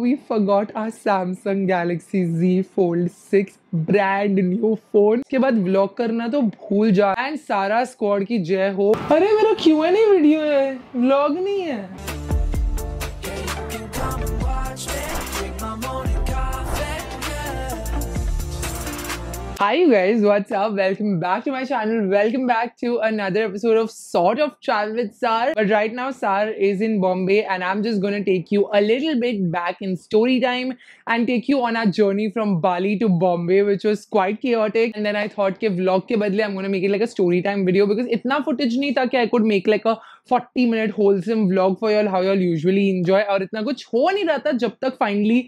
we forgot our Samsung Galaxy Z Fold 6 brand new phone के बाद blog करना तो भूल जा एंड सारा स्क्वाड की जय हो अरे मेरा क्यों नहीं वीडियो है ब्लॉग नहीं है Hi, you guys, what's up? Welcome back to my channel. Welcome back to another episode of Sort of Travel with Sar. But right now, Sar is in Bombay, and I'm just gonna take you a little bit back in story time and take you on our journey from Bali to Bombay, which was quite chaotic. And then I thought, ke vlog ke badle, I'm gonna make it like a story time video because itna footage nahi tha ki I could make like a 40 minute wholesome vlog for y'all, how y'all usually enjoy. और इतना कुछ हो नहीं रहा था finally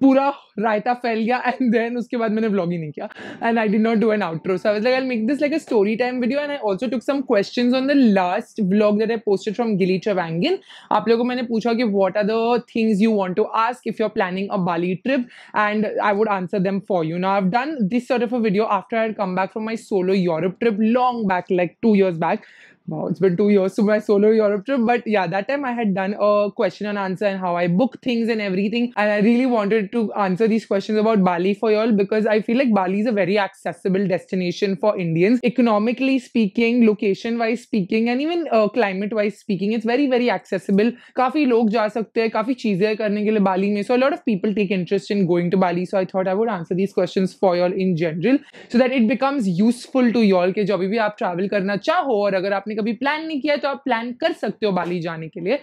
पूरा रायता फैल गया एंड देन उसके बाद मैंने ब्लॉग ही नहीं किया and I did not do an outro so I like make this like a story time video and I also took some questions on the last blog that I posted from Gili Trawangan आप लोगों को मैंने पूछा कि what are the things you want to ask if you are planning a Bali trip and I would answer them for you now I have done this sort of a video after I had come back from my solo Europe trip long back like 2 years back wow, it's been two years to my solo Europe trip. But yeah, that time I had done a question and answer and how I book things and everything. And I really wanted to answer these questions about Bali for y'all because I feel like Bali is a very accessible destination for Indians. Economically speaking, location wise speaking, and even uh, climate wise speaking, it's very, very accessible. काफी लोग जा सकते हैं काफी चीजें करने के लिए बाली में of people take interest in going to Bali. So I thought I would answer these questions for y'all in general so that it becomes useful to y'all. के जो अभी भी आप travel करना चाहो और अगर आपने आपने कभी प्लान नहीं किया तो आप प्लान कर सकते हो बाली जाने के लिए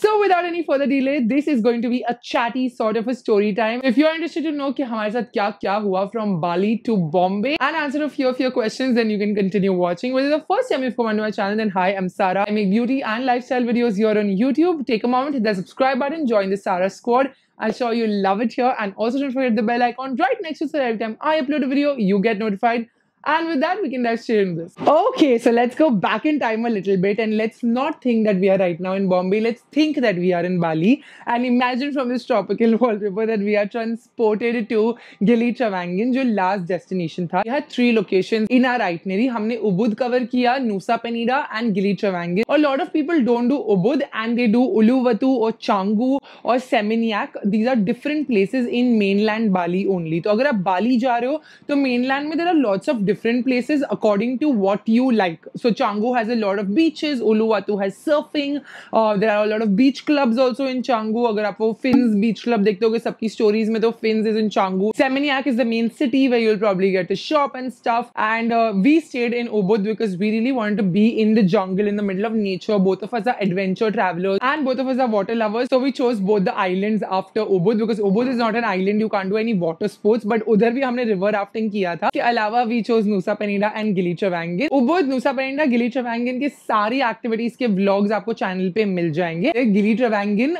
so without any further delay this is going to be a chatty sort of a story time if you interested to know कि हमारे साथ क्या क्या हुआ from Bali to Bombay and answer of your question then you can continue watching with the first time if comment my channel and hi I'm Sara I make beauty and lifestyle videos your on YouTube take a moment the subscribe button join the Sara squad I'll show you love it here and also don't forget the bell icon right next to so every time I upload a video, you get notified. And with that, we can dive share in this. Okay, so let's go back in time a little bit and let's not think that we are right now in Bombay. Let's think that we are in Bali and imagine from this tropical wallpaper that we are transported to Gili Chavangan, जो last destination Tha. We had three locations in our itinerary. हमने Ubud cover kiya, Nusa Penida and Gili Chavangan. A lot of people don't do Ubud and they do Uluwatu or Changu or Seminyak. These are different places in mainland Bali only. तो अगर आप बाली जा रहे हो तो mainland mein, there are lots of different places according to what you like. So Changu has a lot of beaches, Uluwatu has surfing, uh, there are a lot of beach clubs also in Changu. If you Finns beach club देखते होगे stories में fins Finns is in Changu. Seminyak is the main city where you'll probably get to shop and stuff. And uh, we stayed in Ubud because we really wanted to be in the jungle in the middle of nature. Both of us are adventure travelers and both of us are water lovers. So we chose both the islands after Ubud because Ubud is not an island. You can't do any water sports. But उधर भी हमने river rafting किया we chose उबोज Nusa Penida and Gili Trawangan उबोज Nusa Penida गिली चवैंगिन की सारी activities के blogs आपको चैनल पे मिल जाएंगे गिली चवैंगिन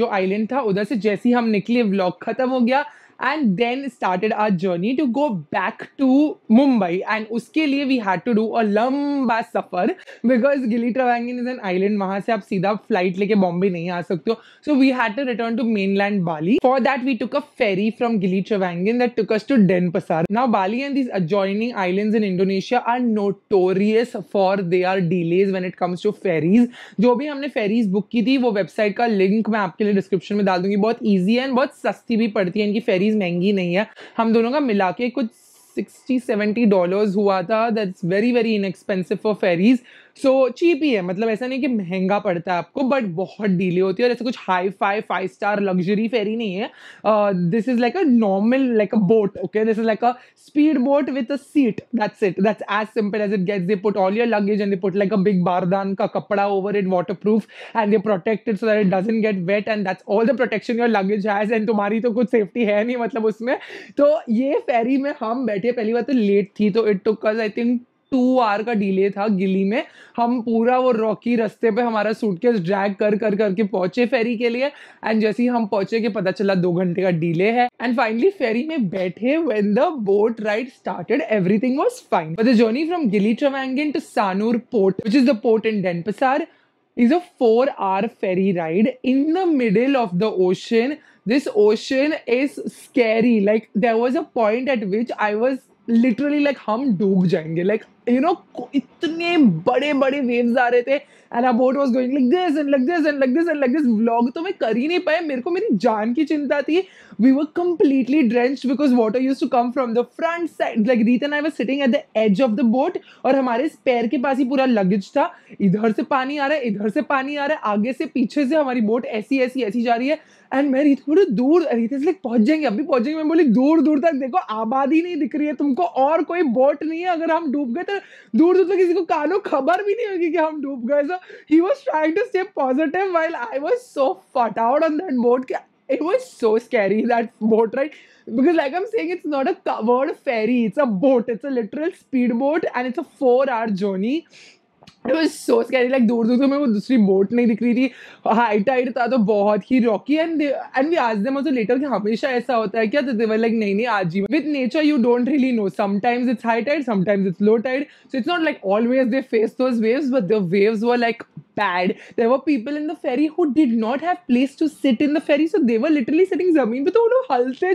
जो आइलैंड था उधर से जैसे ही हम निकले व्लॉग खत्म हो गया and then started our journey to go back to Mumbai and उसके लिए we had to do a लंबा सफ़र बिकॉज गिली ट्रवैंगन इज एन आइलैंड वहाँ से आप सीधा फ्लाइट लेके बॉम्बे नहीं आ सकते हो so we had to return to mainland Bali for that we took a ferry from Gili Trawangan that took us to Denpasar now Bali and these adjoining islands in Indonesia are notorious for their delays when it comes to ferries. जो भी हमने ferries book की थी वो website का link मैं आपके लिए डिस्क्रिप्शन में डाल दूंगी बहुत ईजी है बहुत सस्ती भी पड़ती है इनकी फेरी सीरीज महंगी नहीं है हम दोनों का मिला के कुछ सिक्सटी सेवेंटी डॉलर्स हुआ था that's very very inexpensive for ferries so cheap ही है मतलब ऐसा नहीं कि महंगा पड़ता है आपको बट बहुत डीले होती है और ऐसा कुछ hi fi five star luxury ferry नहीं है this is like a normal like a boat okay this is like a speed boat with a seat that's it that's as simple as it gets they put all your luggage and they put like a big बारदान का कपड़ा over it waterproof and they protected so that it doesn't get wet and that's all the protection your luggage has and तुम्हारी तो कुछ safety है नहीं मतलब उसमें तो ये फेरी में हम बैठे पहली बार तो लेट थी तो it took I think two hour का डिले था गिली में हम पूरा वो रॉकी रस्ते पे हमारा सूटकेस ड्रैग कर कर करके पहुंचे फेरी के लिए एंड जैसे ही हम पहुंचे के पता चला दो घंटे का डिले है एंड फाइनली फेरी में बैठे when the boat ride started everything was fine but the journey from Gili Trawangan to Sanur port which is the port in Denpasar is a four hour ferry ride in the middle of the ocean This ocean is scary. Like, there was a point at which I was literally like like, हम डूब जाएंगे like you no इतने बड़े बड़े waves आ रहे थे and boat was going like this and like this and like this and like this vlog तो मैं कर ही नहीं पाया मेरे को मेरी जान की चिंता थी we were completely drenched because water used to come from the front side like Reet and I was sitting at the edge of the boat और हमारे पैर के पास ही पूरा लगेज था इधर से पानी आ रहा है इधर से पानी आ रहा है आगे से पीछे से हमारी बोट ऐसी ऐसी ऐसी जा रही है एंड मैं रीत बोली दूर रीत इसलिए पहुंच जाएंगे अभी पहुंच जाएंगे मैं बोली दूर दूर तक देखो आबादी नहीं दिख रही है तुमको और कोई बोट नहीं है अगर हम डूब गए तो दूर दूर तक किसी को कानो खबर भी नहीं होगी कि हम डूब गए so he was trying to stay positive while I was so फट आउट ऑन दैट बोट कि It was so scary that boat ride because, like I'm saying, it's not a covered ferry, it's a boat, it's a literal speed boat, and it's a four hour journey. It was so scary, like, door door, so my was boat, high tide, it was rocky, and and we asked them also later, that it's always like that, they were like, no, no, today. With nature, you don't really know, sometimes it's high tide, sometimes it's low tide, so it's not like always they face those waves, but the waves were like bad. There were people in the ferry who did not have place to sit in the ferry, so they were literally sitting But zameen pe. So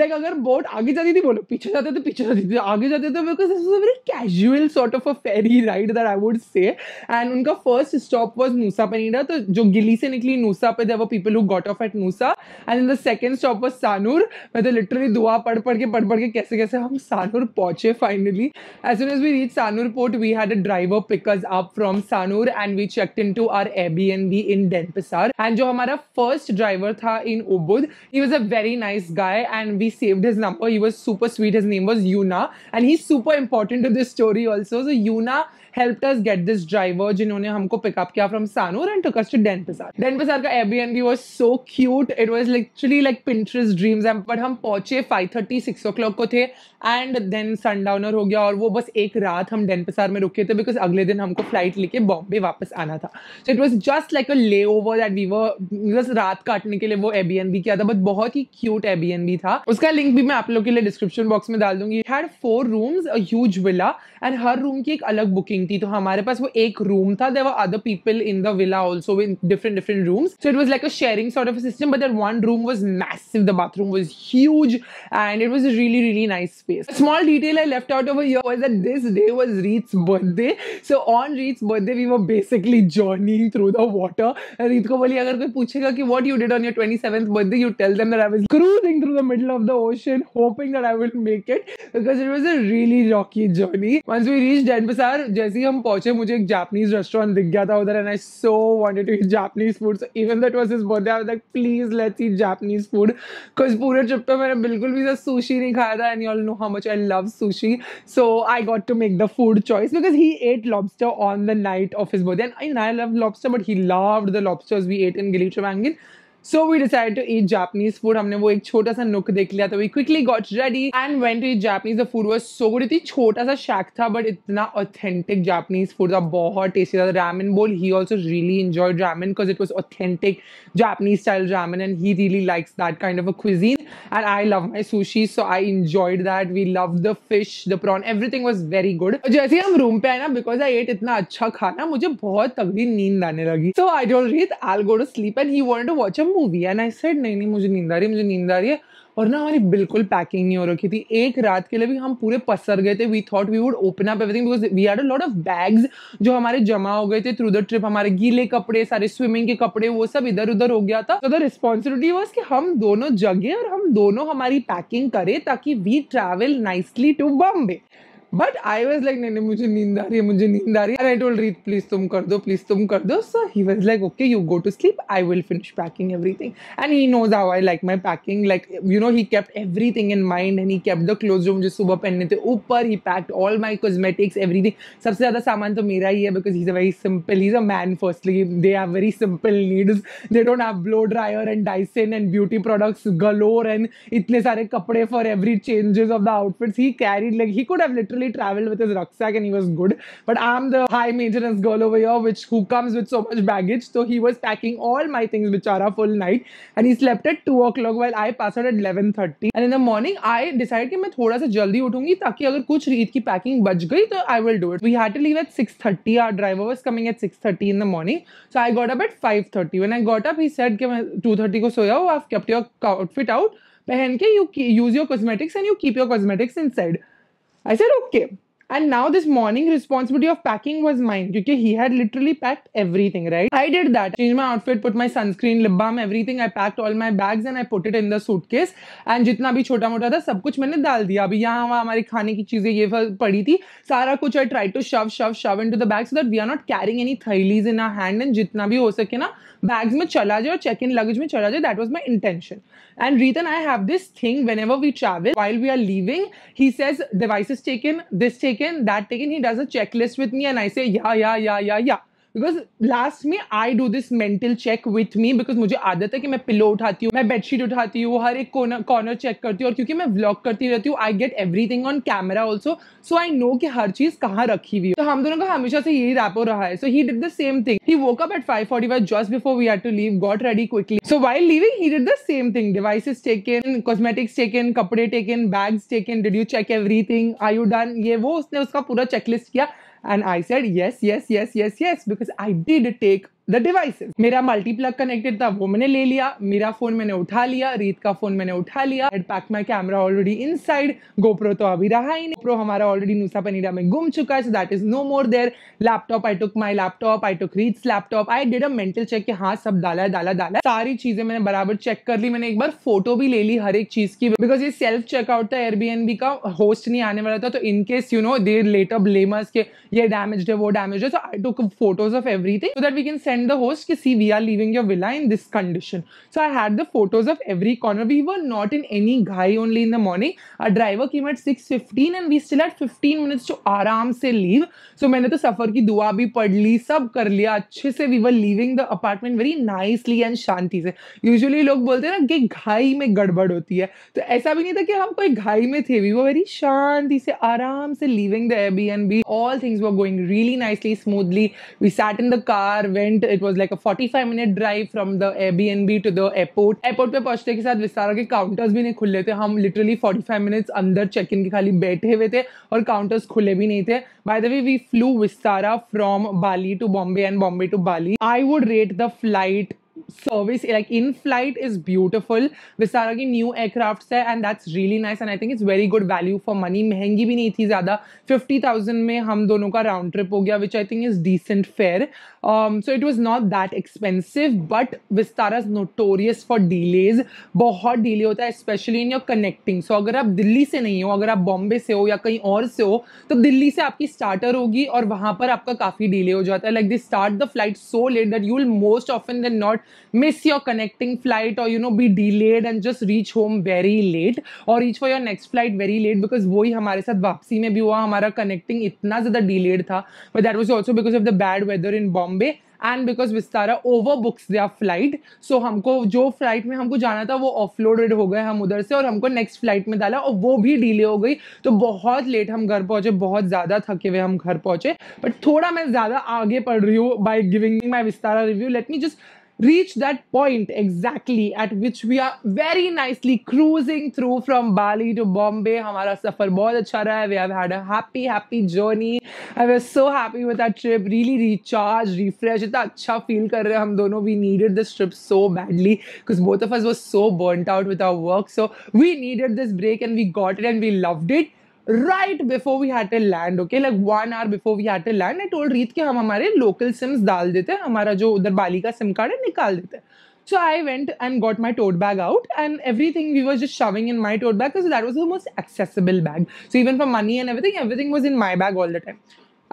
Like, agar boat aage jaati thi, bolo. Piche jaati thi, piche jaati thi. Aage jaati thi because this was a very casual sort of a ferry ride that I would say. And unka first stop was Musa Penida. So, jo Gili se nikli Nusa pe, there were people who got off at Musa. And then the second stop was Sanur. Where they literally dua pad pad ke pad pad ke kaise kaise hum Sanur pahunche finally. As soon as we reached Sanur port, we had a driver pick us up from Sanur and we checked checked into our Airbnb in Denpasar. And जो हमारा first driver था in Ubud, he was a very nice guy and we saved his number. He was super sweet. His name was Yuna and he's super important to this story also. So Yuna help us get this driver जिन्होंने हमको pickup किया from Sanur and took us to Denpasar Denpasar का Airbnb was so cute it was literally like Pinterest dreams and but हम पहुंचे 5:30 6 को थे and then sundowner हो गया और वो बस एक रात हम डेन पिसार में रुके थे बिकॉज अगले दिन हमको फ्लाइट लेके बॉम्बे वापस आना था so it was just like a layover that we were बस रात काटने के लिए वो एयरबीएनबी किया था बट बहुत ही क्यूट एयरबीएनबी था उसका लिंक भी मैं आप लोग के लिए डिस्क्रिप्शन बॉक्स में डाल दूंगी had four rooms a huge villa and हर रूम की एक अलग बुकिंग क्वीन थी तो हमारे पास वो एक रूम था there were other people in the villa also in different different room so it was like a sharing sort of system but their one room was massive the bathroom was huge and it was really really nice space small detail I left out of your was this day was Reet's birthday so on Reet's birthday we were basically journey through the water Reet को बोली अगर कोई पूछेगा कि what you did on your twenty seventh birthday you tell them I was cruising through the middle of the ocean hoping that I will make it because it was a really rocky journey once we reach Denpasar जैसे जैसे ही हम पहुंचे मुझे एक Japanese restaurant दिख गया था उधर and I so wanted to eat Japanese food so even that was his birthday I like please let's eat Japanese food because पूरे ट्रिप पे मैंने बिल्कुल भी सुशी नहीं खाया था and you all know how much I love sushi so I got to make the food choice because he ate lobster on the night of his birthday and I love lobster but he loved the lobsters we ate in Gili मैंगिन so we decide to eat Japanese food हमने वो एक छोटा सा nook देख लिया था we quickly got ready and went to eat Japanese the food was so good इतनी छोटा सा शैक था बट इतना ऑथेंटिक जापनीज फूड था बहुत टेस्टी था ramen bowl he also really enjoyed ramen because it was authentic Japanese style ramen and he really likes that kind of a cuisine and I love my sushi so I enjoyed that we love the fish the prawn everything was very good जैसे हम room पे आए ना because I eight इतना अच्छा खाना मुझे बहुत तगड़ी नींद आने लगी सो I don't Reet I go to sleep and he want to watch a movie and I said नहीं नहीं मुझे नींद आ रही है मुझे नींद आ रही है और ना हमारी बिल्कुल पैकिंग नहीं हो रखी थी एक रात के लिए भी हम पूरे पसर गए थे we thought we would open up everything because we had a lot of bags जो हमारे जमा हो गए थे थ्रू द ट्रिप हमारे गीले कपड़े सारे स्विमिंग के कपड़े वो सब इधर उधर हो गया था द रिस्पॉन्सिबिलिटी वॉज कि हम दोनों जगे और हम दोनों हमारी पैकिंग करें ताकि we travel nicely to Bombay but I was like नहीं नहीं मुझे नींद आ रही है मुझे नींद आ रही है आई टोल्ड रीड प्लीज तुम कर दो प्लीज तुम कर दो so he was like okay you go to sleep I will finish packing everything and he knows how I like my packing like you know he kept everything in mind and he kept the clothes जो मुझे सुबह पहनने थे ऊपर ही packed all my cosmetics everything सबसे ज़्यादा सामान तो मेरा ही है because he is a very simple he is a man firstly they are very simple needs they don't have blow dryer and Dyson and beauty products galore and इतने सारे कपड़े for every changes of the outfits he carry like he could have literally definitely traveled with his rucksack and he was good. But I'm the high maintenance girl over here, which who comes with so much baggage. So he was packing all my things, which are a full night, and he slept at 2 o'clock while I passed out at 11.30. And in the morning, I decided कि मैं थोड़ा सा जल्दी उठूंगी ताकि अगर कुछ ईद की packing बच गई तो I will do it we had to leave at six thirty our driver was coming at six thirty in the morning so I got up at five thirty one I got up he set कि मैं two thirty को सोया हूँ I kept your outfit out पहन के you use your cosmetics and you keep your cosmetics in I said, okay. And now this morning, responsibility of packing was mine because he had literally packed everything, right? I did that. Changed my outfit, put my sunscreen, lip balm, everything. I packed all my bags and I put it in the suitcase. And जितना भी छोटा मोटा था सब कुछ मैंने डाल दिया अभी यहाँ वहाँ हमारे खाने की चीज़ें ये पड़ी थी सारा कुछ I try to shove shove shove in to the bag so that we are not carrying any थैलीज इन आर हैंड एंड जितना भी हो सके ना बैग्स में चला जाए और चेक इन लगेज में चला जाए that was my intention and reason I have this thing whenever we travel while we are leaving he says device taken this taken that taken he does a check list with me and I say yeah yeah yeah yeah yeah because last में I do this mental check with me because मुझे आदत है कि मैं pillow उठाती हूँ मैं bedsheet उठाती हूँ हर एक कॉर्नर कॉर्नर चेक करती हूँ और क्योंकि मैं व्लॉग करती रहती हूँ I get everything on camera also so I know कि हर चीज कहाँ रखी हुई तो हम दोनों का हमेशा से यही रैपो रहा है so he did the same thing he woke up at five forty five just before we are to leave got ready quickly so while leaving he did the same thing take taken cosmetics taken कपड़े taken bags taken did you check everything I you done ये वो उसने उसका पूरा checklist किया And I said, yes, yes, yes, yes, yes, because I did take the devices मेरा multiplug connected था वो मैंने ले लिया मेरा फोन मैंने उठा लिया रीत का फोन मैंने उठा लिया had pack my camera already inside GoPro तो अभी रहा ही नहीं प्रो हमारा ऑलरेडी नूसा पनीरा में गुम चुका है so that is no more there laptop I took my laptop I took Reet laptop I did a mental check कि हाँ सब डाला डाला डाला सारी चीजें मैंने बराबर चेक कर ली मैंने एक बार फोटो भी ले ली हर एक चीज की बिकॉज ये सेल्फ चेकआउट था एयरबीएनबी का होस्ट नहीं आने वाला था तो in case you know there later blamers के ये डैमेज है वो डैमेज है so I took photos of everything so that we can send the host, Ki, see, we are leaving your villa in this condition. So I had the photos of every corner. We were not in any ghai only in the morning. Our driver came at 6.15 and we still had 15 minutes to aaram se leave. So maine to safar ki dua bhi pad li sab kar liya acche se we were leaving the apartment very nicely and shanti se usually log bolte hai na ki ghai mein gadbad hoti hai to aisa bhi nahi tha ki hum koi ghai mein the we were very shanti se aaram se leaving the airbnb all things were going really nicely smoothly we sat in the car went went it was like a five minute drive from the B to the airport airport पे पहुंचने के साथ विस्तारा के counters भी नहीं खुले थे हम लिटरली फोर्टी फाइव मिनट्स अंदर चेक इन के खाली बैठे हुए थे और काउंटर्स खुले भी नहीं थे by the way we flew Vistara from Bali to Bombay and Bombay to Bali I would rate the flight service like in flight is beautiful Vistara की न्यू एयरक्राफ्ट है and that's really nice and I think it's very good value for money महंगी भी नहीं थी ज़्यादा fifty thousand में हम दोनों का राउंड ट्रिप हो गया which I think is decent fare Um, so it was not that expensive, but Vistara is notorious for delays. बहुत delay होता है especially in your connecting. So अगर आप दिल्ली से नहीं हो अगर आप बॉम्बे से हो या कहीं और से हो तो दिल्ली से आपकी स्टार्टर होगी और वहाँ पर आपका काफ़ी डिले हो जाता है like they start the flight so late that you will most often then not miss your connecting flight और you know be delayed and just reach home very late और reach for your next flight very late because वही हमारे साथ वापसी में भी हुआ हमारा कनेक्टिंग इतना ज़्यादा डिलेड था but that was also because of the bad weather in Bombay Bombay and because Vistara overbooks दिया फ्लाइट सो हमको जो फ्लाइट में हमको जाना था वो ऑफलोडेड हो गए हम उधर से और हमको नेक्स्ट फ्लाइट में डाला और वो भी डिले हो गई तो बहुत लेट हम घर पहुंचे बहुत ज़्यादा थके हुए हम घर पहुंचे बट थोड़ा मैं ज़्यादा आगे पढ़ रही हूँ by giving my Vistara review let me just reach that point exactly at which we are very nicely cruising through from Bali to Bombay. Hamara safar bahut acha raha We have had a happy, happy journey. I was so happy with that trip. Really recharged, refreshed. इतना अच्छा feel कर रहे We needed this trip so badly because both of us were so burnt out with our work. So we needed this break and we got it and we loved it. Right before we had to land okay like one hour before we had to land I told Reet के हम हमारे local CIMS डाल देते हैं हमारा जो उधर बाली का सिम कार्ड है निकाल देते हैं so I went and got my tote bag out and everything we was just shoving in my tote bag that was the most accessible bag so even for money and everything everything was in my bag all the time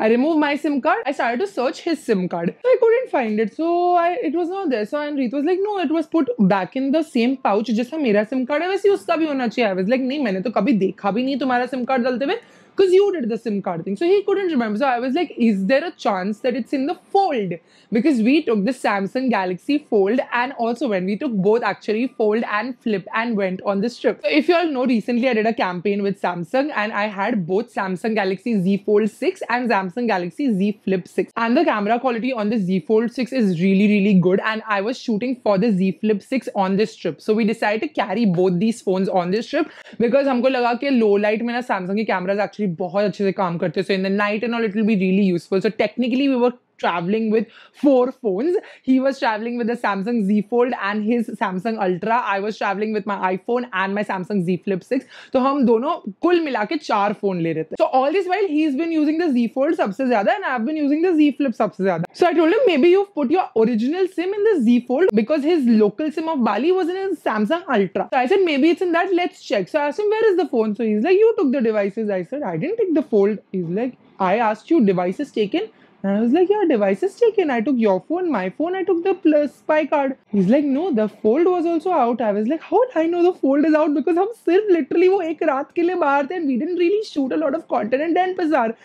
I removed my SIM card. I started to search his SIM card. I couldn't find it. So I, it was not there. So and Reet was like, no, it was put back in the same pouch जैसा my SIM card है वैसे उसका भी होना चाहिए. I was like, नहीं I तो कभी देखा भी नहीं तुम्हारा SIM card डालते हुए. because you did the SIM card thing. So he couldn't remember. So I was like, is there a chance that it's in the fold? Because we took the Samsung Galaxy Fold and also when we took both actually Fold and Flip and went on this trip. So if you all know, recently I did a campaign with Samsung and I had both Samsung Galaxy Z Fold 6 and Samsung Galaxy Z Flip 6. And the camera quality on the Z Fold 6 is really, really good. And I was shooting for the Z Flip 6 on this trip. So we decided to carry both these phones on this trip because हमको लगा कि low light mein ना Samsung ki cameras actually बहुत अच्छे से काम करते हो so in the night and all it will be really useful so technically we were traveling with four phones. He was traveling with the Samsung Z Fold and his Samsung Ultra. I was traveling with my iPhone and my Samsung Z Flip 6. So, हम दोनों कुल मिला के चार phone So, all this while he's been using the Z Fold, the Z Fold सबसे ज्यादा and I have been using the Z Flip सबसे So I told him maybe you've put your original SIM in the Z Fold because his local SIM of Bali was in his Samsung Ultra. So I said maybe it's in that. Let's check. So I asked him where is the phone. So he's like you took the devices. I said I didn't take the fold. He's like I asked you devices taken and I was like, yeah, device is taken. I took your phone, my phone, I took the plus spy card. He's like, no, the fold was also out. I was like, how did I know the fold is out? Because I'm still literally वो एक रात के लिए and we didn't really shoot a lot of content in Den Bazaar.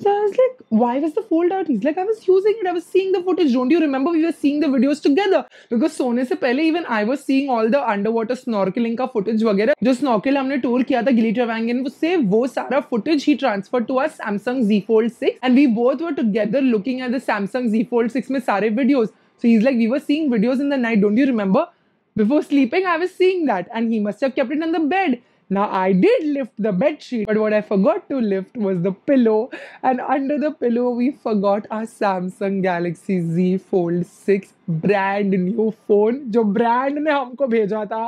So I was like, why was the fold out? He's like, I was using it. I was seeing the footage. Don't you remember we were seeing the videos together? Because सोने से पहले even I was seeing all the underwater snorkeling का footage वगैरह जो snorkel हमने tour किया था गिली ट्रेवैंगन से वो सारा footage he transferred to us Samsung Z Fold 6 and we both were together looking at the Samsung Z Fold 6 में सारे videos. So he's like, we were seeing videos in the night. Don't you remember? Before sleeping, I was seeing that and he must have kept it on the bed. Now, I did lift the bed sheet, but what I forgot to lift was the pillow. And under the pillow, we forgot our Samsung Galaxy Z Fold 6 brand new phone, जो brand ने हमको भेजा था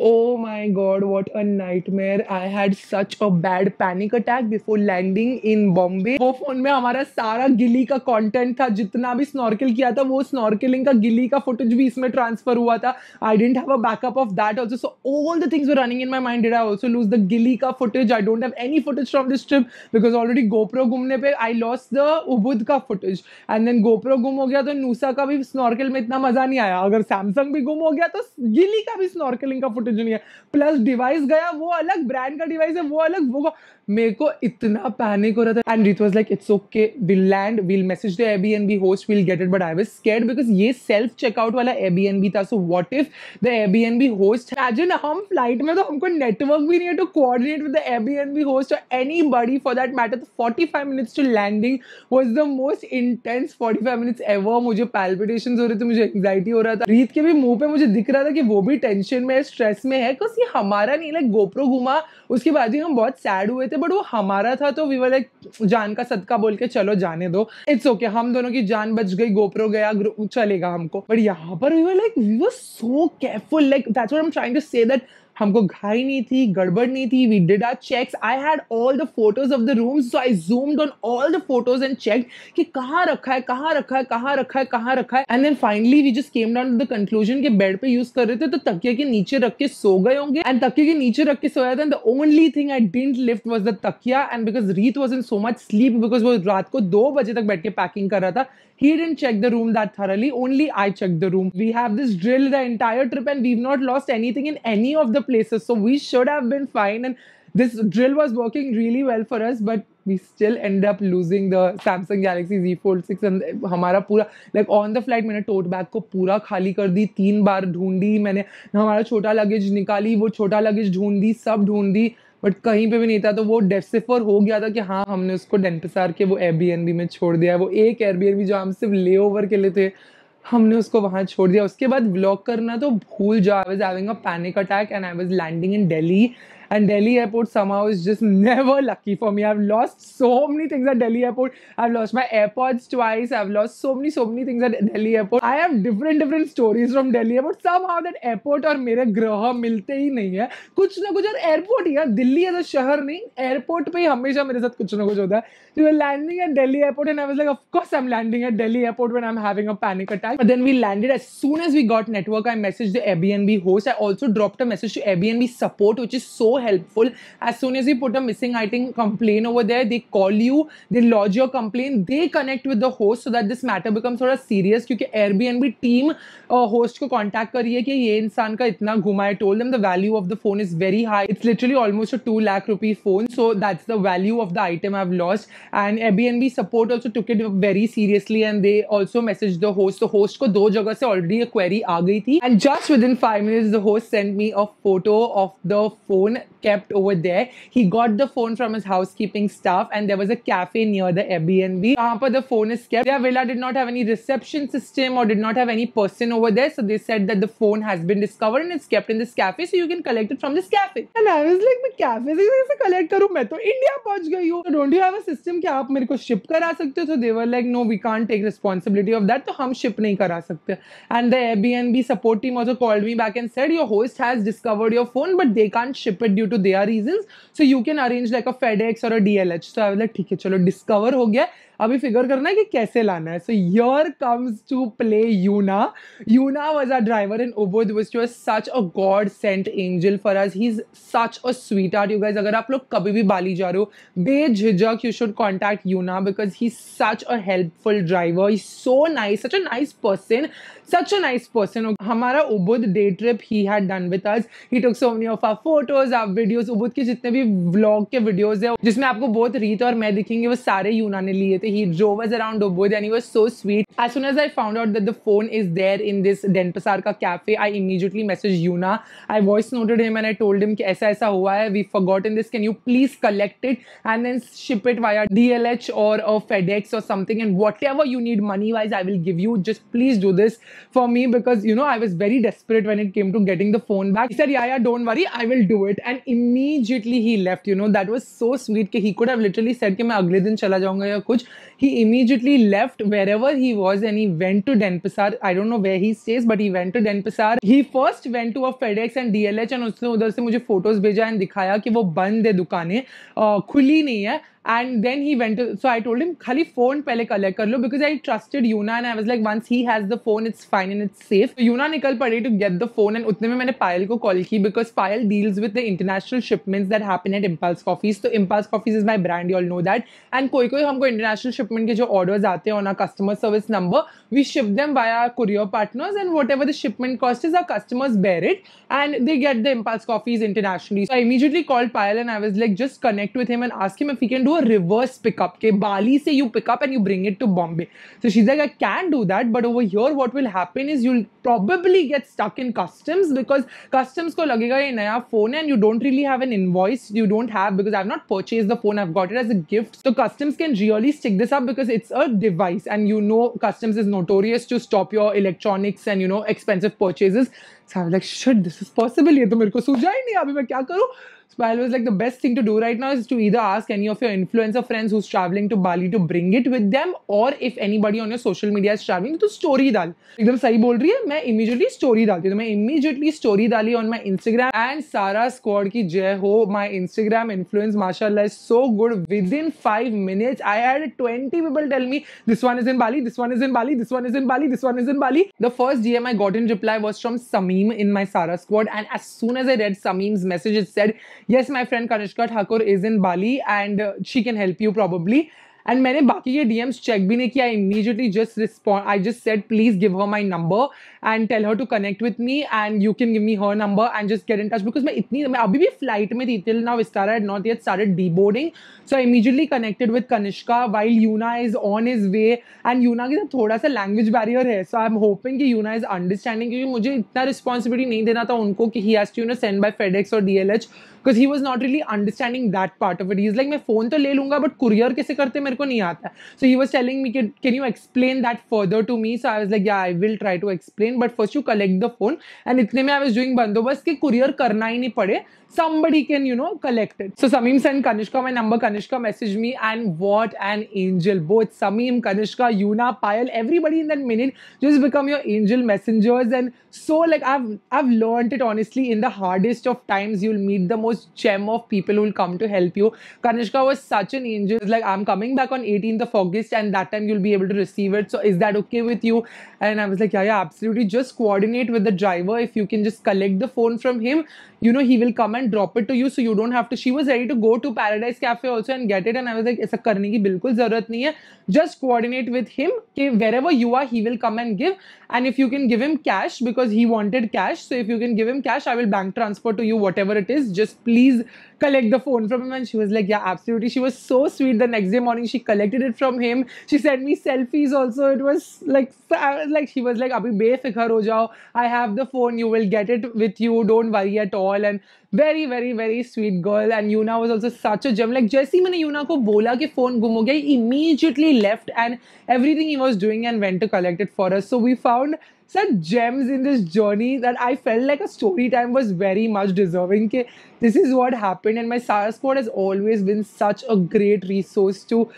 Oh my god, what a nightmare. I had such a bad panic attack before landing in Bombay. वो phone में हमारा सारा गिली का कंटेंट था जितना भी स्नॉर्कल किया था वो स्नॉर्कलिंग का गिली का फुटेज भी इसमें ट्रांसफर हुआ था I didn't have a backup of that also so all the things running in my mind did I also lose the Gili का footage I don't have any footage from this trip because already GoPro घूमने पे I lost the Ubud का footage and then GoPro गुम हो गया तो नूसा का भी स्नॉर्कल में इतना मजा नहीं आया अगर सैमसंग भी गुम हो गया तो गिली का भी स्नॉर्कलिंग का फुटेज नहीं है प्लस डिवाइस गया वो अलग ब्रांड का डिवाइस है वो अलग वो मेरे को इतना पैनिक हो रहा था and it was like it's okay will land will message the Airbnb host will get it but I was scared because ये सेल्फ चेकआउट वाला एबी एन बी था so what if the Airbnb host एजन हम flight में तो हमको network भी नहीं है to coordinate with the Airbnb host और anybody for that matter forty five minutes to landing was the most intense forty five minutes ever मुझे पैल्पिटेशन हो रहे थे मुझे एंग्जाइटी हो रहा था रीत के भी मुंह पे मुझे दिख रहा था कि वो भी टेंशन में है स्ट्रेस में है बिकॉज ये हमारा नहीं लाइक गोप्रो घुमा उसके बाद ही हम बहुत सैड हुए थे बट वो हमारा था तो वी वर लाइक जान का सदका बोल के चलो जाने दो इट्स ओके okay, हम दोनों की जान बच गई गोप्रो गया चलेगा हमको बट यहाँ पर we were like we were so careful like that's what I am trying to say that हमको घाई नहीं थी गड़बड़ नहीं थी we did our checks I had all the photos of the room so I zoomed on all the photos and check कि कहाँ रखा है कहाँ रखा है कहाँ रखा है कहाँ रखा है and then finally we just came down to the conclusion के बेड पे यूज कर रहे थे तो तकिया के नीचे रख के सो गए होंगे एंड तकिया के नीचे रख के सोया था the only thing I didn't lift was the तकिया and because Reet was in so much sleep because वो रात को दो बजे तक बैठ के पैकिंग कर रहा था He didn't check the room that thoroughly. Only I checked the room. We have this drill the entire trip and we've not lost anything in any of the places. So we should have been fine. And this drill was working really well for us, but we still end up losing the Samsung Galaxy Z Fold 6 and hamara pura like on the flight मैंने tote bag ko pura khali कर दी तीन बार ढूंढी मैंने hamara chota luggage nikali. wo chota luggage ढूंढ दी Sab ढूंढ but कहीं पे भी नहीं था तो वो डेसिफर हो गया था कि हाँ हमने उसको डेंटसार के वो एयरबीएनबी में छोड़ दिया है वो एक एयरबीएनबी जो हम सिर्फ ले ओवर के लिए थे हमने उसको वहाँ छोड़ दिया उसके बाद ब्लॉक करना तो भूल जाओ I was having a panic attack and I was landing in Delhi And Delhi airport somehow is just never lucky for me. I've lost so many things at Delhi airport. I've lost my AirPods twice. I've lost so many, so many things at Delhi airport. I have different, different stories from Delhi airport. Somehow that airport or मेरे ग्रह milte hi nahi hai kuch na kuch और airport ही यार Delhi as a शहर नहीं airport पे ही हमेशा मेरे साथ kuch ना कुछ होता है तो we landing at Delhi airport and I was like of course I am landing at Delhi airport when I am having a panic attack but then we landed as soon as we got network I message the Airbnb host I also dropped a message to Airbnb support which helpful. As soon as you put a missing item complaint over there, they call you, they lodge your complaint, they connect with the host so that this matter becomes sort of serious Because Airbnb team uh, host ko contact करी ki ye insan ka itna इतना Told them the value of the phone is very high. It's literally almost a 2 lakh rupee phone. So that's the value of the item I've lost. And Airbnb support also took it very seriously and they also messaged the host. The host ko do jagah se already a query aa gayi thi. And just within five minutes, the host sent me a photo of the phone kept over there. He got the phone from his housekeeping staff, and there was a cafe near the Airbnb. Where the phone is kept. Their villa did not have any reception system or did not have any person over there, so they said that the phone has been discovered and it's kept in this cafe, so you can collect it from this cafe. And I was like, the cafe से कैसे collect करूँ? मैं तो India पहुँच गई So don't you have a system कि आप मेरे ship करा सकते So they were like, no, we can't take responsibility of that. So हम ship नहीं करा सकते. And the Airbnb support team also called me back and said, your host has discovered your phone, but they can't ship it due due to their reason so you can arrange like a FedEx और डीएलएच तो I like ठीक है चलो discover हो गया अभी figure करना है कि कैसे लाना है so your comes to play Yuna Yuna was our driver in Ubud which was such a god sent angel for us he is such a sweet are you guys अगर आप लोग कभी भी बाली जा रहे हो बेझिझक you should contact Yuna because he is such a helpful driver is so nice such a nice person such a nice person हमारा Ubud day trip he had done with us he took so many of our photos our videos Ubud के जितने भी blog के videos है जिसमें आपको बहुत रीत और मैं दिखेंगे वो सारे यूना ने लिए थे he drove around Ubud and was so sweet as soon as I found out the phone is there in this Denpasar का cafe I immediately message Yuna I voice noted him and I told him ऐसा ऐसा हुआ है we for in this can you please collect it and then ship it via D L H और FedEx और something and whatever you need money moneywise I will give you just please do this for me because you know I was very desperate when it came to getting the phone back sir yeah don't worry I will do it and immediately he left you know that was so sweet कि he could have literally said कि मैं अगले दिन चला जाऊंगा या कुछ he immediately left wherever he was and he went to Denpasar I don't know way he stays but he went to Denpasar he first went to a FedEx and D L H and उसने उधर से मुझे photos भेजा and दिखाया कि वो बंद है दुकानें खुली नहीं है And then he went to, so I told him, Khali phone pehle collect kar because I trusted Yuna and I was like, once he has the phone, it's fine and it's safe. Yuna nikal pade to get the phone and utne mein maine Payal ko call ki because Payal deals with the international shipments that happen at Impulse Coffees. So Impulse Coffees is my brand, you all know that. And koi koi humko international shipment ke jo orders aate on our customer service number, we ship them via our courier partners and whatever the shipment cost is, our customers bear it and they get the Impulse Coffees internationally. So I immediately called Payal and I was like, just connect with him and ask him if he can do reverse pickup के Bali से you pickup and you bring it to Bombay so she's I can do that but over your what will happen is you probably get stuck in customs because customs को लगेगा ये नया phone है and you don't really have an invoice you don't have because I not purchase the phone I've got it as a gift so customs can really stick this up because it's a device and you know customs is notorious to stop your electronics and you know expensive purchases like should this is possible ये तो मेरे को सूझा नहीं अभी मैं क्या करूँ So I was like, the best thing to do right now is to either ask any of your influencer friends who's traveling to Bali to bring it with them, or if anybody on your social media is traveling, to story डाल एकदम सही बोल रही है मैं immediately story डालती हूँ immediately story डाली on my Instagram and Sara squad की जय हो my Instagram influence माशाल्लाह is so good within five minutes I had 20 people tell me this one is in Bali this one is in Bali this one is in Bali this one is in Bali the first DM I got in reply was from Sameem in my Sara squad and as soon as I read Sameem's message it said Yes, my friend Kanishka Thakur is in Bali and uh, she can help you probably. And मैंने बाकी के DMs check भी नहीं किया immediately just respond I just said please give her my number and tell her to connect with me and you can give me her number and just get in touch because मैं इतनी मैं अभी भी flight में थी till now star had not yet start the boarding so I immediately connected with Kanishka while Yuna is on his way and Yuna के साथ थोड़ा सा लैंग्वेज बैरियर है सो आई एम होपिंग कि यूना इज अंडरस्टैंडिंग क्योंकि मुझे इतना रिस्पॉन्सिबिलिटी नहीं देना था उनको कि he has to you know send by FedEx और D L H because he was not really understanding that part of it is like मैं फोन तो ले लूंगा बट कुरियर कैसे करते मेरे को नहीं आता so he was telling me can you explain that further to me so I was like yeah I will try to explain but first you collect the phone and इतने में I was doing बंदोबस्त कि courier करना ही नहीं पड़े somebody can you know collect it so sameem sent kanishka my number kanishka messaged me and what an angel both sameem kanishka yuna payal everybody in that minute just become your angel messengers and so like i've i've learned it honestly in the hardest of times you'll meet the most gem of people who'll come to help you kanishka was such an angel like i'm coming back back on 18th of August and that time you'll be able to receive it. So is that okay with you? And I was like, yeah, yeah, absolutely. Just coordinate with the driver. If you can just collect the phone from him, you know, he will come and drop it to you. So you don't have to. She was ready to go to Paradise Cafe also and get it. And I was like, ऐसा करने की बिल्कुल जरूरत नहीं है. Just coordinate with him. कि wherever you are, he will come and give. And if you can give him cash because he wanted cash. So if you can give him cash, I will bank transfer to you whatever it is. Just please collect the phone from him. And she was like, yeah, absolutely. She was so sweet. The next day morning, she collected it from him. She sent me selfies also. It was like, I was like, she was like, "अभी बेफिकर हो जाओ. I have the phone. You will get it with you. Don't worry at all and very very very sweet girl and Yuna was also such a gem like Jesse he Yuna को बोला कि phone गुम हो he immediately left and everything he was doing and went to collect it for us so we found such gems in this journey that I felt like a story time was very much deserving के this is what happened and my Sara squad has always been such a great resource to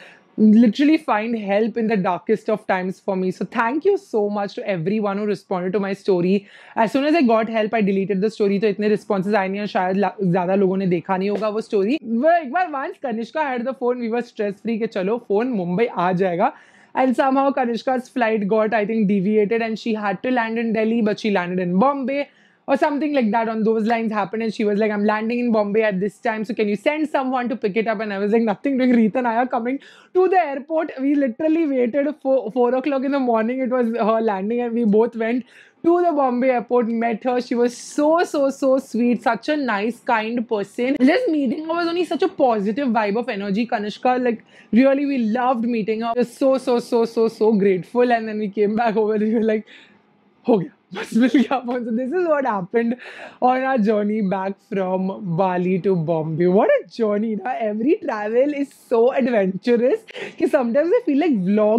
literally find help in the darkest of times for me. So thank you so much to everyone who responded to my story. As soon as I got help, I deleted the story. So इतने responses आए नहीं और शायद ज़्यादा लोगों ने देखा नहीं होगा वो story. वो एक बार once Kanishka had the phone, we were stress free के चलो phone Mumbai आ जाएगा. And somehow Kanishka's flight got, I think, deviated and she had to land in Delhi, but she landed in Bombay or something like that on those lines happened and she was like i'm landing in bombay at this time so can you send someone to pick it up and i was like nothing doing Reeta and i are coming to the airport we literally waited for 4 o'clock in the morning it was her landing and we both went to the Bombay airport, met her. She was so, so, so sweet, such a nice, kind person. Just meeting her was only such a positive vibe of energy. Kanishka, like, really, we loved meeting her. Just so, so, so, so, so grateful. And then we came back over, we were like, oh, yeah. कि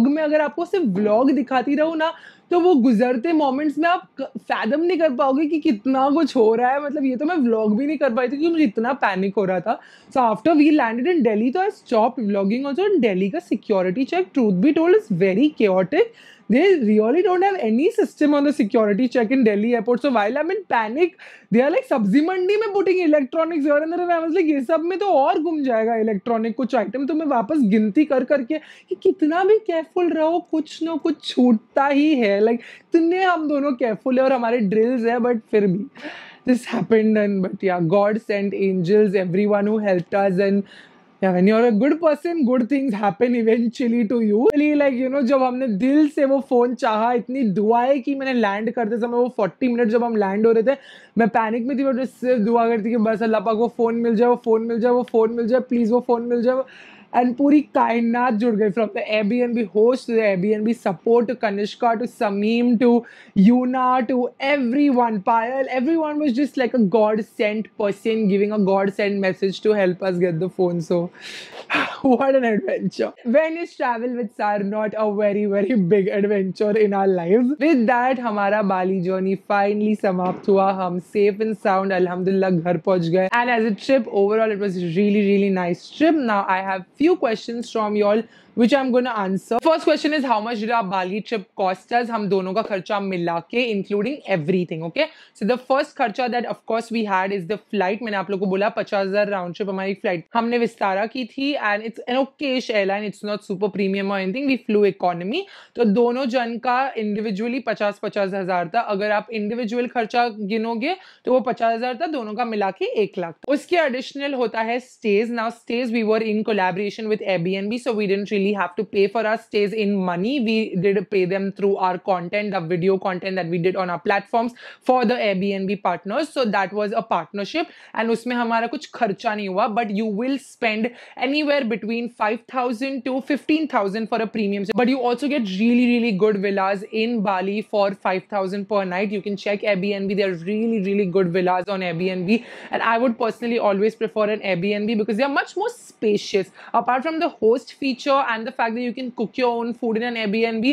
में अगर आपको सिर्फ दिखाती रहूँ ना तो वो गुजरते मोमेंट्स में आप फैदम नहीं कर पाओगे कि कितना कुछ हो रहा है मतलब ये तो मैं व्लॉग भी नहीं कर पाई थी क्योंकि मुझे इतना पैनिक हो रहा था so after we landed in Delhi तो I stop vlogging also in Delhi का security check truth be told is very chaotic they really don't have any system on the security check in Delhi airport. So while I'm in panic, they are like सब्जी मंडी में putting electronics here and there. And I was like ये सब में तो और घूम जाएगा electronic कुछ item तो मैं वापस गिनती कर करके कि कितना भी careful रहो कुछ ना कुछ छूटता ही है like इतने हम दोनों careful है और हमारे drills है but फिर भी this happened and but yeah God sent angels everyone who helped us and yeah when you are a good person good things happen eventually to you like you know जब हमने दिल से वो phone चाहा इतनी दुआएं कि मैंने लैंड करते समय वो फोर्टी मिनट जब हम लैंड हो रहे थे मैं पैनिक में थी बट सिर्फ दुआ करती कि बस अल्लाह पाक वो फोन मिल जाए वो फोन मिल जाए वो फोन मिल जाए प्लीज वो फोन मिल जाए and puri kainat jud from the Airbnb host to the Airbnb support to Kanishka to Sameem to Yuna to everyone, Payal. Everyone was just like a God sent person giving a God sent message to help us get the phone. So, what an adventure! Venice travel with not a very, very big adventure in our lives. With that, Hamara Bali journey finally समाप्त हुआ हम safe and sound, alhamdulillah, घर पहुंच And as a trip, overall, it was really, really nice trip. Now I have few questions from y'all which I am going answer first question is how much did our Bali trip cost us हम दोनों का खर्चा मिला के including everything okay so the first खर्चा that of course we had is the flight मैंने आप लोगों को बोला पचास हजार राउंड ट्रिप हमारी फ्लाइट हमने विस्तारा की थी and it's an okayish airline it's not super premium और एनीथिंग वी फ्लू इकोनॉमी तो दोनों जन का इंडिविजुअली पचास पचास हजार था अगर आप इंडिविजुअल खर्चा गिनोगे तो वो पचास हजार था दोनों का मिला के एक लाख उसके एडिशनल होता है stays now stays we were in collaboration with Airbnb so we didn't really have to pay for our stays in money. We did pay them through our content, the video content that we did on our platforms for the Airbnb partners. So that was a partnership and usme hamara kuch kharcha nahi hua. but you will spend anywhere between 5,000 to 15,000 for a premium. But you also get really, really good villas in Bali for 5,000 per night. You can check Airbnb. They're really, really good villas on Airbnb. And I would personally always prefer an Airbnb because they're much more spacious. Apart from the host feature and the fact that you can cook your own food in an Airbnb.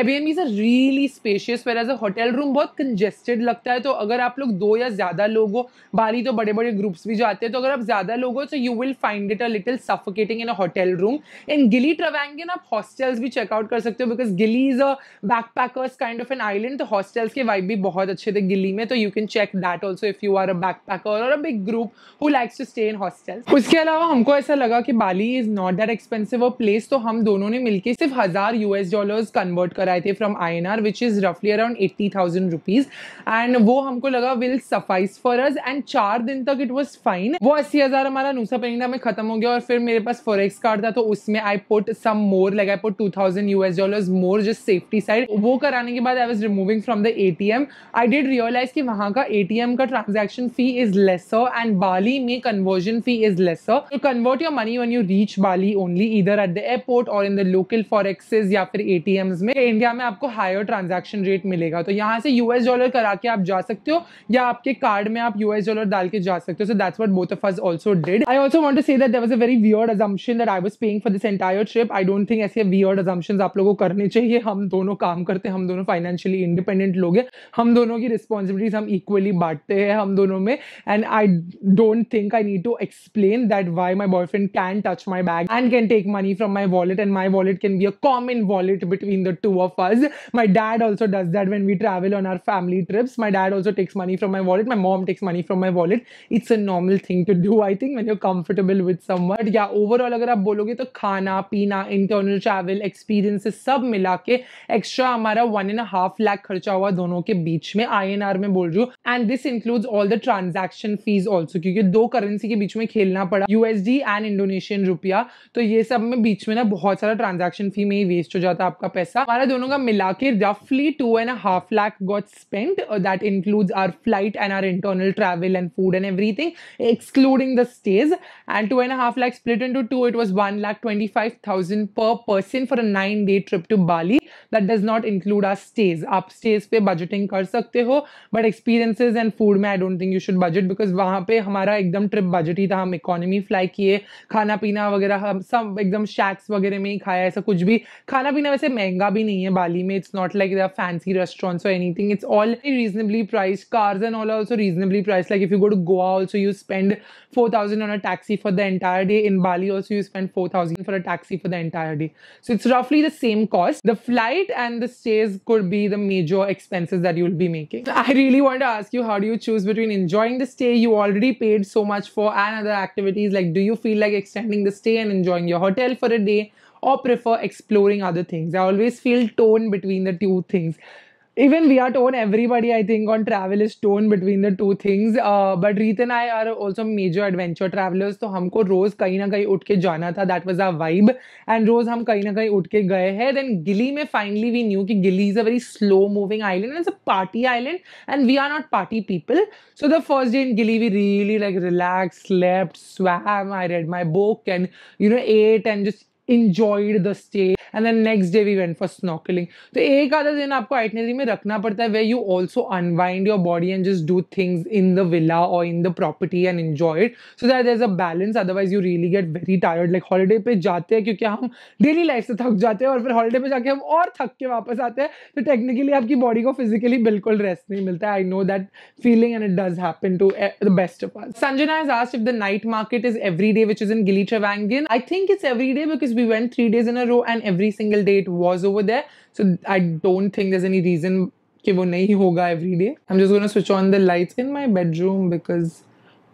Airbnb is really spacious, whereas a hotel room बहुत congested लगता है तो अगर आप लोग दो या ज़्यादा लोग हो बाली तो बड़े बड़े groups भी जाते हैं तो अगर आप ज़्यादा लोग हो तो you will find it a little suffocating in a hotel room. In Gili Travangan आप hostels भी out कर सकते हो because Gili is a backpackers kind of of an island तो के vibe भी बहुत अच्छे थे Gili में तो you can check that also if you are a back or a big big group likes to stay stay in उसके अलावा हमको ऐसा लगा कि Bali is not that expensive a place तो हम दोनों ने मिलकर सिर्फ हज़ार यूएस डॉलर्स कन्वर्ट कराए थे from I N R which is रफली around eighty thousand rupees and वो हमको लगा will suffice for us and चार दिन तक इट वॉज फाइन वो अस्सी हज़ार हमारा नूसा परिंदा में खत्म हो गया और फिर मेरे पास फॉरेक्स कार्ड था तो उसमें I put some more like I put two thousand US dollar more just safety side वो कराने के बाद I was removing from the A T M I did realise की वहां का ए टी एम का transaction fee is lesser and Bali में conversion fee is lesser convert your money when you reach Bali only इधर at the airport export और in the local फॉरेक्सेज या फिर ए में इंडिया में आपको हायर ट्रांजेक्शन रेट मिलेगा तो यहाँ से यूएस डॉलर करा के आप जा सकते हो या आपके कार्ड में आप यूएस डॉलर डाल के जा सकते हो so that's what both of us also did I also want to say that there was a very weird assumption that I was paying for this entire trip I don't think ऐसे weird assumption आप लोगों को करने चाहिए हम दोनों काम करते हैं हम दोनों फाइनेंशियली इंडिपेंडेंट लोग हैं हम दोनों की रिस्पॉन्सिबिलिटीज हम इक्वली बांटते हैं हम दोनों में and I don't think I need to explain that why my boyfriend can touch my bag and can take money from my wall wallet and my wallet can be a common wallet between the two of us. My dad also does that when we travel on our family trips. My dad also takes money from my wallet. My mom takes money from my wallet. It's a normal thing to do, I think, when you're comfortable with someone. But yeah, overall, अगर आप बोलोगे to khana, peena, internal travel, experiences, sab mila ke extra हमारा one and half lakh lakh kharcha hua dono ke में mein, INR mein bol हूँ And this includes all the transaction fees also. Kyunki do currency ke बीच mein khelna pada. USD and Indonesian rupiah. To ye sab mein बीच mein na बहुत सारा transaction फी में ही waste हो जाता है आपका पैसा हमारा दोनों का मिला के रफली two and half lakh got spend that includes our flight and our internal travel and food and everything excluding the stays and two and half lakh split into two it was one lakh twenty five thousand per person for a nine day trip to Bali that does not include our stays आप stays पे budgeting कर सकते हो but experiences and food में I don't think you should budget because वहाँ पे हमारा एकदम ट्रिप बजट ही था हम इकोनॉमी फ्लाई किए खाना पीना वगैरह हम सब एकदम शैक्स वगैरह में ही खाया ऐसा कुछ भी खाना पीना वैसे महंगा भी नहीं है बाली में it's not like the fancy restaurants और anything it's all reasonably price cars and all also reasonably price like if you go to Goa also you spend four thousand on a taxi for the entire day in Bali also you spend four thousand for a taxi for the entire day so it's रफली the same cost the fly and the stays could be the major expenses that you'll be making. I really want to ask you how do you choose between enjoying the stay you already paid so much for and other activities? Like, do you feel like extending the stay and enjoying your hotel for a day? Or prefer exploring other things. I always feel torn between the two things even we are torn everybody i think on travel is torn between the two things uh, but Reet and i are also major adventure travelers so हमको रोज कहीं ना कहीं उठ के जाना था that was our vibe and रोज हम कहीं ना कहीं उठ के गए हैं देन गिली में फाइनली वी न्यू कि Gili is a very slow moving island is a party island and we are not party people so the first day in Gili we really like relax slept swam i read my book and you know ate and just enjoyed the stay and then next day we went for snorkelling तो एक आधा दिन आपको itinerary में रखना पड़ता है way you also unwind your body and just do things in the villa और in the property and enjoy it so that there a balance otherwise you really get very tired like holiday पे जाते हैं क्योंकि हम daily life से थक जाते हैं और फिर हॉलीडे पे जाके हम और थक के वापस आते हैं तो टेक्निकली आपकी बॉडी को फिजिकली बिल्कुल रेस्ट नहीं मिलता है I know that feeling and it does happen to the best of us Sanjana has asked if the night market is every day which is in Gili Trawangan I think it's every day because we went three days in a row and every single day it was over there. So I don't think there's any reason that it won't every day. I'm just going to switch on the lights in my bedroom because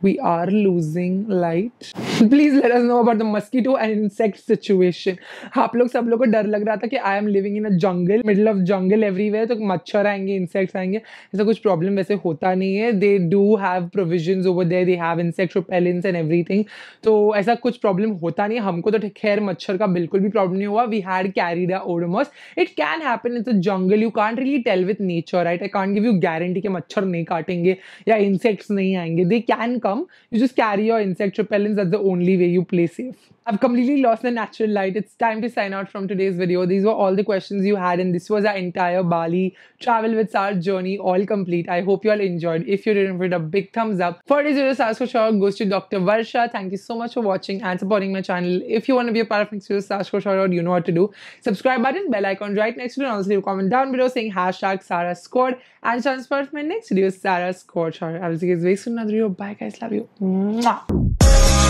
we are losing light. Please let us know about the mosquito and insect situation. आप लोग सब लोग को डर लग रहा था कि I am living in a jungle middle of jungle everywhere तो मच्छर आएंगे इंसेक्ट्स आएंगे ऐसा कुछ प्रॉब्लम वैसे होता नहीं है they do have provision over there they have insect repellents and everything तो ऐसा कुछ प्रॉब्लम होता नहीं है हमको तो खैर मच्छर का बिल्कुल भी प्रॉब्लम नहीं हुआ we had carry the Odomos it can happen it's a jungle you can't really tell with nature right I can't give you guarantee के मच्छर नहीं काटेंगे या इंसेक्ट्स नहीं आएंगे they can come come. You just carry your insect repellents. That's the only way you play safe. I've completely lost the natural light. It's time to sign out from today's video. These were all the questions you had, and this was our entire Bali travel with Sar journey, all complete. I hope you all enjoyed. If you did, give it a big thumbs up. For zero video, for sure goes to Dr. Varsha. Thank you so much for watching and supporting my channel. If you want to be a part of Next video, Stars for sure, you know what to do. Subscribe button, bell icon right next to it, and also leave a comment down below saying hashtag Sarah scored and transfer for my next video, Sarah scored. I will see you guys very soon. Another video. Bye, guys. Love you. Mwah.